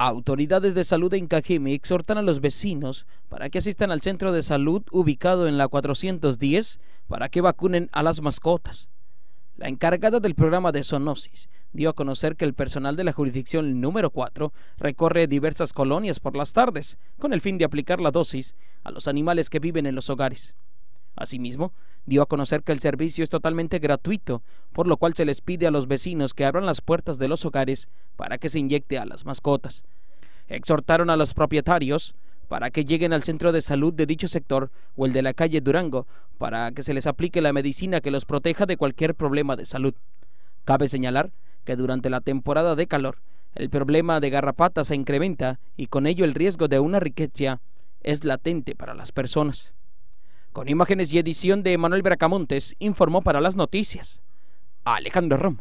Autoridades de salud en Cajeme exhortan a los vecinos para que asistan al centro de salud ubicado en la 410 para que vacunen a las mascotas. La encargada del programa de zoonosis dio a conocer que el personal de la jurisdicción número 4 recorre diversas colonias por las tardes con el fin de aplicar la dosis a los animales que viven en los hogares. Asimismo, dio a conocer que el servicio es totalmente gratuito, por lo cual se les pide a los vecinos que abran las puertas de los hogares para que se inyecte a las mascotas. Exhortaron a los propietarios para que lleguen al centro de salud de dicho sector o el de la calle Durango para que se les aplique la medicina que los proteja de cualquier problema de salud. Cabe señalar que durante la temporada de calor, el problema de garrapatas se incrementa y con ello el riesgo de una riqueza es latente para las personas. Con imágenes y edición de Manuel Bracamontes, informó para las noticias Alejandro Rom.